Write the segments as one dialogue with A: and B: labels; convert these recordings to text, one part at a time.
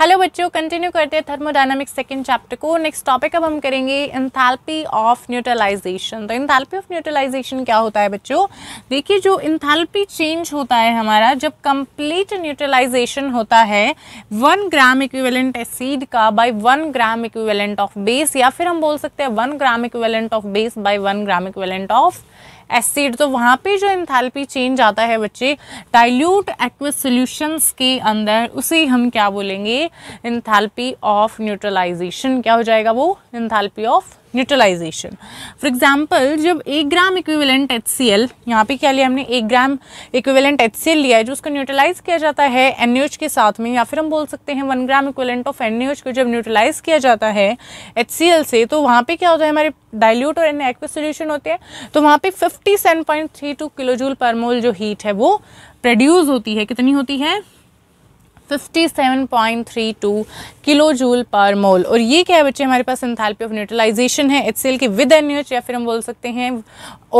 A: hello बच्चों continue करते हैं थर्मोडाइनमिक्स सेकंड चैप्टर को नेक्स्ट टॉपिक अब हम करेंगे इंथैल्पी ऑफ न्यूट्रलाइजेशन तो इंथैल्पी ऑफ न्यूट्रलाइजेशन क्या होता है बच्चों देखिए जो इंथैल्पी चेंज होता है हमारा जब कंप्लीट न्यूट्रलाइजेशन होता है वन ग्राम इक्विवेलेंट एसिड का by one gram equivalent of base या फिर हम बोल सकते हैं one gram equivalent of base by one gram equivalent of acid तो वहाँ पे जो इंथैल्पी चेंज आता है बच्चे डाइल्यूट एक्वस सॉल्यूशंस के अंदर उसे हम क्या बोलेंगे इंथैल्पी ऑफ न्यूट्रलाइजेशन क्या हो जाएगा वो enthalpy of neutralization for example जब एक gram equivalent H C L यहाँ पर क्या लिया हमने एक gram equivalent H C L लिया है जो उसको न्यूट्रलाइज किया जाता है एन के साथ में या फिर हम बोल सकते हैं one gram equivalent of N H को जब न्यूट्रलाइज किया जाता है एच सी एल से तो वहाँ पर क्या होता है हमारे डायल्यूट और एक्व सोल्यूशन होते हैं तो वहाँ पर fifty seven point three two per mole जो हीट है वो प्रोड्यूस होती है कितनी होती है 57.32 किलो जूल पर मोल और ये क्या है बच्चे हमारे पास इंथैल्पी ऑफ न्यूट्रलाइजेशन है एच सी की विद एन या फिर हम बोल सकते हैं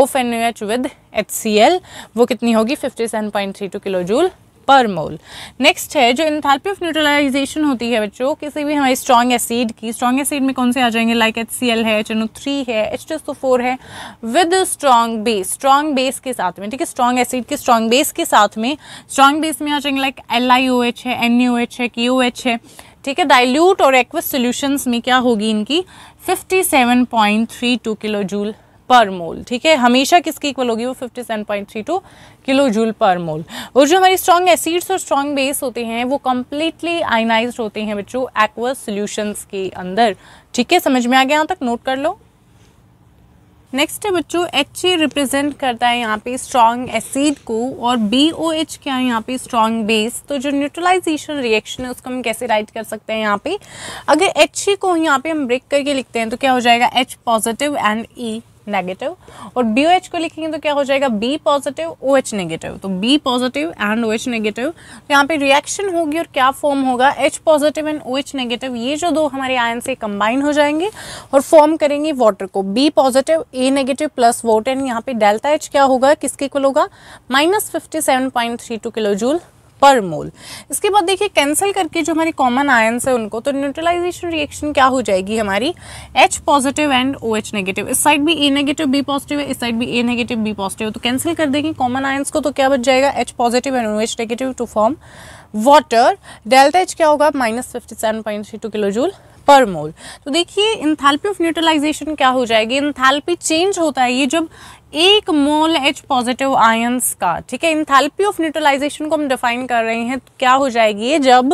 A: ऑफ एन विद एच वो कितनी होगी 57.32 kilo joule per mole next है जो इंथैल्पी ऑफ न्यूट्रलाइजेशन होती है बच्चों किसी भी हमारे स्ट्रॉन्ग एसिड की स्ट्रॉन्ग एसिड में कौन से आ जाएंगे लाइक एच सी एल है एच थ्री है एच टू फोर है with strong base strong base के साथ में ठीक है स्ट्रॉन्ग एसिड के स्ट्रॉन्ग बेस के साथ में स्ट्रॉन्ग बेस में आ जाएंगे like L I O H है एन यू एच है की ओ एच है ठीक है डाइल्यूट और एक्वस सोल्यूशन में क्या होगी इनकी 57.32 किलो जूल पर मोल ठीक है हमेशा किसकी इक्वल होगी वो 57.32 किलो जूल पर मोल और जो हमारी स्ट्रॉन्ग एसिड्स और स्ट्रॉन्ग बेस होते हैं वो कम्प्लीटली आइनाइज होते हैं बच्चों एक्वस सोल्यूशंस के अंदर ठीक है समझ में आ गया यहाँ तक नोट कर लो नेक्स्ट है बच्चों एच ए रिप्रेजेंट करता है यहाँ पे स्ट्रॉन्ग एसिड को और बी ओ एच क्या है यहाँ पे स्ट्रॉन्ग बेस तो जो न्यूट्रलाइजेशन रिएक्शन है उसको हम कैसे राइट कर सकते हैं यहाँ पे अगर एच ए को यहाँ पे हम ब्रेक करके लिखते हैं तो क्या हो जाएगा H positive and E negative और बी ओ एच को लिखेंगे तो क्या हो जाएगा B positive O H negative तो B positive and O H negative तो यहाँ पे रिएक्शन होगी और क्या फॉर्म होगा H positive and O H negative ये जो दो हमारे आयन से कंबाइन हो जाएंगे और फॉर्म करेंगे वाटर को B positive A negative plus vote and यहाँ पे डेल्टा एच क्या होगा किसके कुल होगा minus fifty seven point three two kilo joule per mole इसके बाद देखिए कैंसिल करके जो हमारे कॉमन आयन्स है उनको तो न्यूट्रलाइजेशन रिएक्शन क्या हो जाएगी हमारी H positive and O H negative इस साइड भी ए नेगेटिव बी पॉजिटिव है इस साइड भी ए नेगेटिव बी पॉजिटिव है तो कैंसिल कर देंगे कॉमन आयन्स को तो क्या बच जाएगा H positive and O H negative to form water delta H क्या होगा minus fifty seven point three two kilo joule per mole तो देखिए इंथैल्पी ऑफ न्यूट्रलाइजेशन क्या हो जाएगी इंथैल्पी चेंज होता है ये जब एक मोल एच पॉजिटिव आयंस का ठीक है इंथैल्पी ऑफ न्यूट्रलाइजेशन को हम डिफाइन कर रहे हैं तो क्या हो जाएगी ये जब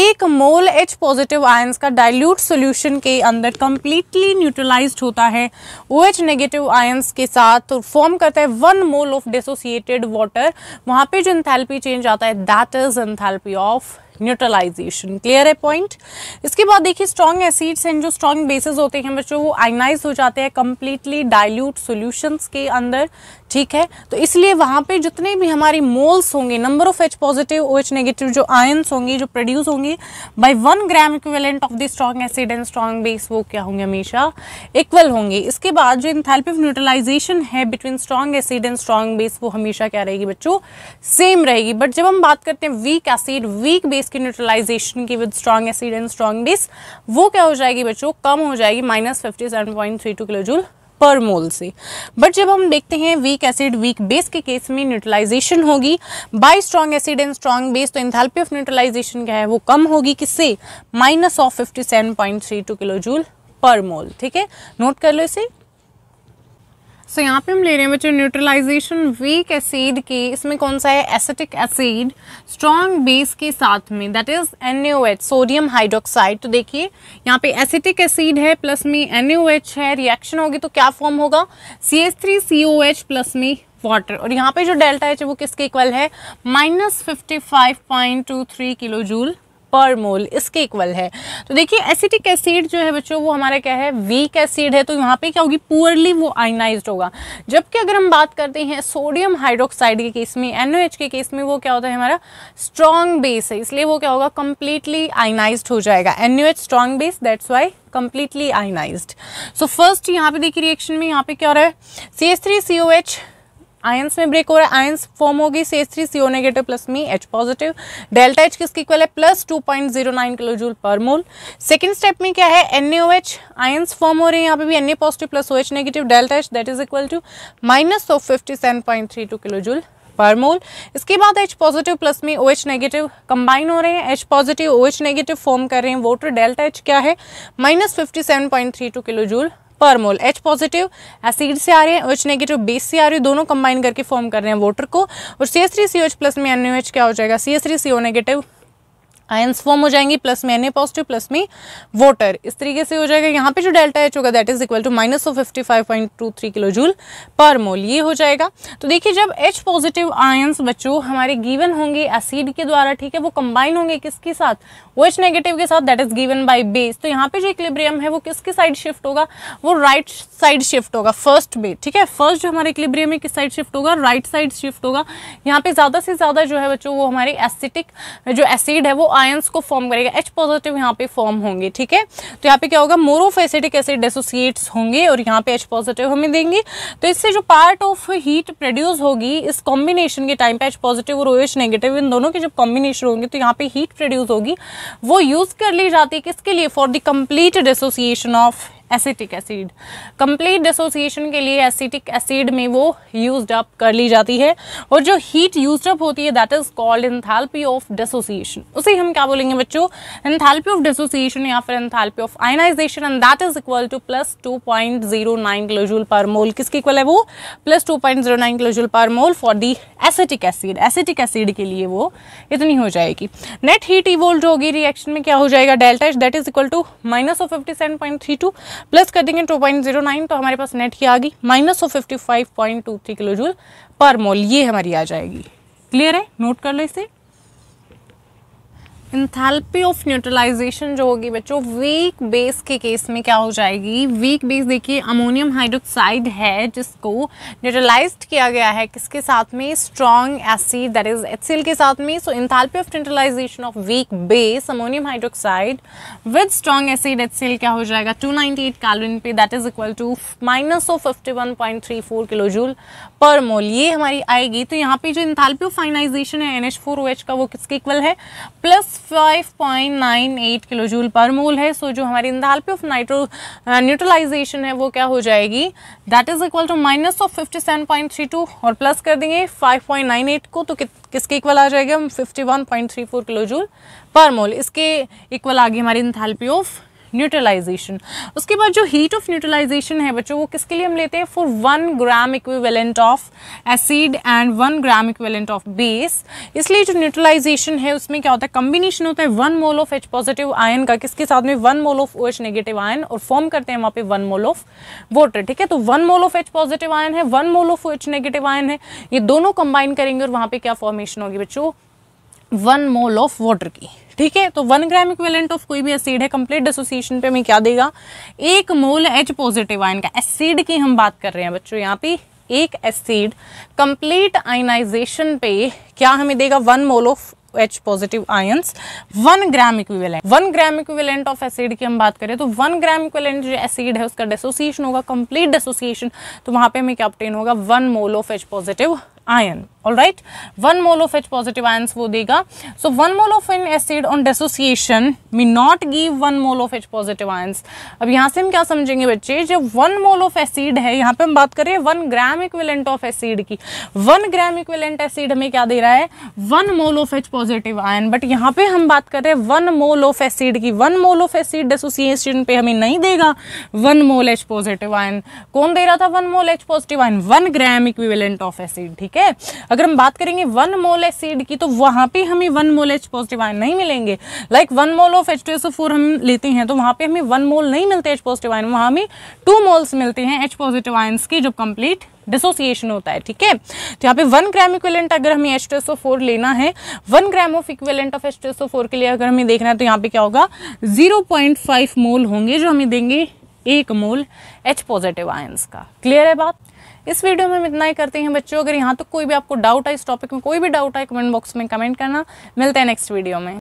A: एक मोल एच पॉजिटिव आयंस का डाइल्यूट सॉल्यूशन के अंदर कंप्लीटली न्यूट्रलाइज होता है ओ एच नेगेटिव आयंस के साथ तो फॉर्म करता है one mole of dissociated water वहाँ पे जो इंथैल्पी चेंज आता है that is enthalpy of neutralization clear है पॉइंट इसके बाद देखिए स्ट्रॉन्ग एसिड्स एंड जो स्ट्रॉन्ग बेसिस होते हैं बच्चों वो आइनाइज हो जाते हैं कम्प्लीटली डाइल्यूट सोल्यूशंस के अंदर ठीक है तो इसलिए वहाँ पे जितने भी हमारी मोल्स होंगे number of H positive O H negative जो आयन्स होंगे जो प्रोड्यूस होंगे by one gram equivalent of the strong acid and strong base वो क्या होंगे हमेशा इक्वल होंगे इसके बाद जो इंथैल्पी न्यूट्रलाइजेशन है between strong acid and strong base वो हमेशा क्या रहेगी बच्चों सेम रहेगी बट जब हम बात करते हैं वीक एसिड वीक बेस की न्यूट्रलाइजेशन की with strong acid and strong base वो क्या हो जाएगी बच्चों कम हो जाएगी minus fifty seven point three two kilo joule per mole से बट जब हम देखते हैं वीक एसिड वीक बेस के केस में न्यूट्रलाइजेशन होगी by strong acid and strong base तो इंथेल्पी ऑफ न्यूट्रलाइजेशन क्या है वो कम होगी किससे minus of fifty seven point three two kilo joule per mole ठीक है नोट कर लो इसे सो so, यहाँ पे हम ले रहे हैं बच्चों न्यूट्रलाइजेशन वीक एसिड की इसमें कौन सा है एसिटिक एसिड स्ट्रॉन्ग बेस के साथ में that is an sodium hydroxide तो देखिए यहाँ पे एसिटिक एसिड है प्लस में एन है रिएक्शन होगी तो क्या फॉर्म होगा C S three C O H plus में वाटर और यहाँ पे जो डेल्टा एच है वो किसके इक्वल है minus fifty five point two three kilo joule per mole इसके इक्वल है तो देखिए एसिटिक एसिड जो है बच्चों वो हमारा क्या है वीक एसिड है तो यहाँ पे क्या होगी पुअरली वो आइनाइज होगा जबकि अगर हम बात करते हैं सोडियम हाइड्रोक्साइड के केस में एन के केस में वो क्या होता है हमारा स्ट्रॉन्ग बेस है इसलिए वो क्या होगा कंप्लीटली आइनाइज हो जाएगा an strong base that's why completely ionise so first यहाँ पे देखिए रिएक्शन में यहाँ पे क्या हो रहा है C S three C O H ions में ब्रेक हो रहा है आयंस फॉर्म होगी C H three C O negative plus मी एच पॉजिटिव डेल्टा एच किसकी इक्वल है plus two point zero nine kilo joule per mole second step में क्या है N A O H ions form हो रहे हैं यहाँ पे भी N A positive plus O H negative delta H that is equal to minus of fifty seven point three two kilo joule per mole इसके बाद एच पॉजिटिव प्लस में ओ H negative combine हो रहे हैं H positive O H negative form कर रहे हैं water delta H क्या है minus fifty seven point three two kilo joule per mole H positive acid से आ रहे हैं ओ एच नेगेटिव बेस से आ रहे हैं दोनों कंबाइन करके फॉर्म कर रहे हैं वाटर को और C S three C O H plus में एन ओ एच क्या हो जाएगा C S three C O negative ions form हो जाएंगी प्लस में एन पॉजिटिव प्लस में वाटर इस तरीके से हो जाएगा यहाँ पे जो डेल्टा एच होगा that is equal to minus of fifty five point two three kilo joule per mole ये हो जाएगा तो देखिए जब एच पॉजिटिव आयंस बच्चों हमारे गिवन होंगे एसिड के द्वारा ठीक है वो कंबाइन होंगे किसके साथ एच नेगेटिव के साथ that is given by base तो यहाँ पे जो इक्लिब्रियम है वो किसकी साइड शिफ्ट होगा वो राइट साइड शिफ्ट होगा फर्स्ट बे ठीक है फर्स्ट जो हमारे इक्लिब्रियम है किस साइड शिफ्ट होगा राइट साइड शिफ्ट होगा यहाँ पे ज़्यादा से ज़्यादा जो है बच्चों वो हमारे एसिटिक जो एसिड है वो आयंस को फॉर्म करेगा एच पॉजिटिव यहाँ पे फॉर्म होंगे ठीक है तो यहाँ पे क्या होगा more of acidic acid associates होंगे और यहाँ पे एच पॉजिटिव हमें देंगे तो इससे जो पार्ट ऑफ हीट प्रोड्यूस होगी इस कॉम्बिनेशन के टाइम पे एच पॉजिटिव और ओ एच नेगेटिव इन दोनों के जब कॉम्बिनेशन होंगे तो यहाँ पे हीट प्रोड्यूस होगी वो यूज़ कर ली जाती है किसके लिए for the complete dissociation of acetic acid complete dissociation के लिए एसिटिक एसिड में वो यूज अप कर ली जाती है और जो हीट यूज अप होती है that is called enthalpy of dissociation उसे हम क्या बोलेंगे बच्चों इंथैल्पी ऑफ डिसोसिएशन या फिर enthalpy of ionisation and that is equal to plus two point zero nine kilojoule per mole किसके इक्वल है वो plus two point zero nine kilojoule per mole for the acetic acid acetic acid के लिए वो इतनी हो जाएगी net heat evolved होगी रिएक्शन में क्या हो जाएगा delta that is equal to minus of fifty seven point three two plus कर देंगे 2.09 तो हमारे पास नेट की आ गई minus of 55.23 kilo joule per mole ये हमारी आ जाएगी क्लियर है नोट कर लो इसे इंथैल्पी ऑफ न्यूट्रलाइजेशन जो होगी बच्चों वीक बेस के केस में क्या हो जाएगी वीक बेस देखिए अमोनियम हाइड्रोक्साइड है जिसको न्यूट्रलाइज किया गया है किसके साथ में strong acid that is H के साथ में so enthalpy of neutralisation of weak base ammonium hydroxide with strong acid H क्या हो जाएगा टू नाइनटी पे that is equal to minus of fifty kilo joule per mole ये हमारी आएगी तो यहाँ पे जो इंथैल्पी ऑफ फाइनाइजेशन है एन का वो किसके इक्वल है प्लस 5.98 किलो जूल पर मोल है सो so, जो हमारी इंदालपी ऑफ नाइट्रो न्यूट्रलाइजेशन है वो क्या हो जाएगी that is equal to minus of fifty और प्लस कर देंगे 5.98 को तो कि, किसके इक्वल आ जाएगा 51.34 किलो जूल पर मोल इसके इक्वल आ गई हमारी इंथालपी ऑफ न्यूट्रलाइजेशन उसके बाद जो हीट ऑफ न्यूट्रलाइजेशन है बच्चों वो किसके लिए हम लेते हैं for one gram equivalent of acid and one gram equivalent of base इसलिए जो न्यूट्रलाइजेशन है उसमें क्या होता है कम्बिनेशन होता है one mole of H positive ion का किसके साथ में one mole of O H negative ion और फॉर्म करते हैं वहाँ पे वन मोल ऑफ वाटर ठीक है तो one mole of H positive ion है one mole of O H negative ion है ये दोनों कंबाइन करेंगे और वहाँ पे क्या फॉर्मेशन होगी बच्चों वन मोल ऑफ वाटर की ठीक है तो वन ग्राम इक्वेलेंट ऑफ कोई भी एसिड है कंप्लीट डिसोसिएशन पे हमें क्या देगा एक मोल एच पॉजिटिव आयन का एसिड की हम बात कर रहे हैं बच्चों यहाँ पे एक एसिड कंप्लीट आयनाइजेशन पे क्या हमें देगा one mole of H positive ions one gram equivalent one gram equivalent of acid की हम बात करें तो वन ग्राम इक्विवेलेंट जो एसिड है उसका डेसोसिएशन होगा कंप्लीट डेसोसिएशन तो वहां पे हमें क्या ऑप्टेन होगा one mole of H positive ion all right one mole of H positive ions वो देगा so one mole of an acid on dissociation may not give one mole of H positive ions अब यहाँ से हम क्या समझेंगे बच्चे जब वन मोल ऑफ एसिड है यहाँ पे हम बात करें one gram equivalent of acid की वन ग्राम इक्विलेंट एसिड हमें क्या दे रहा है one mole of H positive ion but यहाँ पे हम बात कर रहे हैं वन मोल ऑफ एसिड की one mole of acid association पे हमें नहीं देगा one mole H positive ion कौन दे रहा था one mole H positive ion one gram equivalent of acid ठीक है अगर हम बात करेंगे वन मोल एसिड की तो वहाँ पे हमें one mole H positive ion नहीं मिलेंगे like one mole of H हम लेते हैं तो वहाँ पे हमें वन मोल नहीं मिलते एच पॉजिटिव आयन वहाँ हमें टू मोल्स मिलते हैं एच पॉजिटिव आयन्स की जो कंप्लीट डिसोसिएशन होता है ठीक है तो यहाँ पे वन ग्राम इक्विलेंट अगर हमें एच टू फोर लेना है one gram of equivalent of H two four के लिए अगर हमें देखना है तो यहाँ पे क्या होगा जीरो पॉइंट फाइव मोल होंगे जो हमें देंगे एक मोल एच पॉजिटिव आयंस का क्लियर है बात इस वीडियो में हम इतना ही करते हैं बच्चों अगर यहाँ तक तो कोई भी आपको डाउट है इस टॉपिक में कोई भी डाउट है कमेंट बॉक्स में कमेंट करना मिलते हैं नेक्स्ट वीडियो में